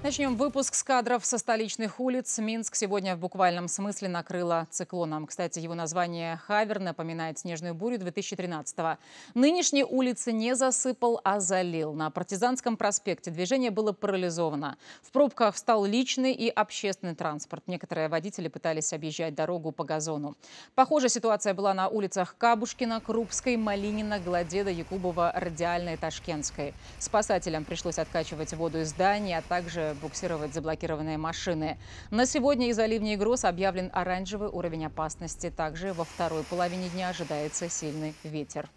Начнем выпуск с кадров со столичных улиц. Минск сегодня в буквальном смысле накрыло циклоном. Кстати, его название «Хавер» напоминает снежную бурю 2013-го. Нынешние улицы не засыпал, а залил. На Партизанском проспекте движение было парализовано. В пробках встал личный и общественный транспорт. Некоторые водители пытались объезжать дорогу по газону. Похожая ситуация была на улицах Кабушкина, Крупской, Малинина, Гладеда, Якубова, Радиальной, Ташкентской. Спасателям пришлось откачивать воду из здания, а также буксировать заблокированные машины. На сегодня из-за ливней и гроз объявлен оранжевый уровень опасности. Также во второй половине дня ожидается сильный ветер.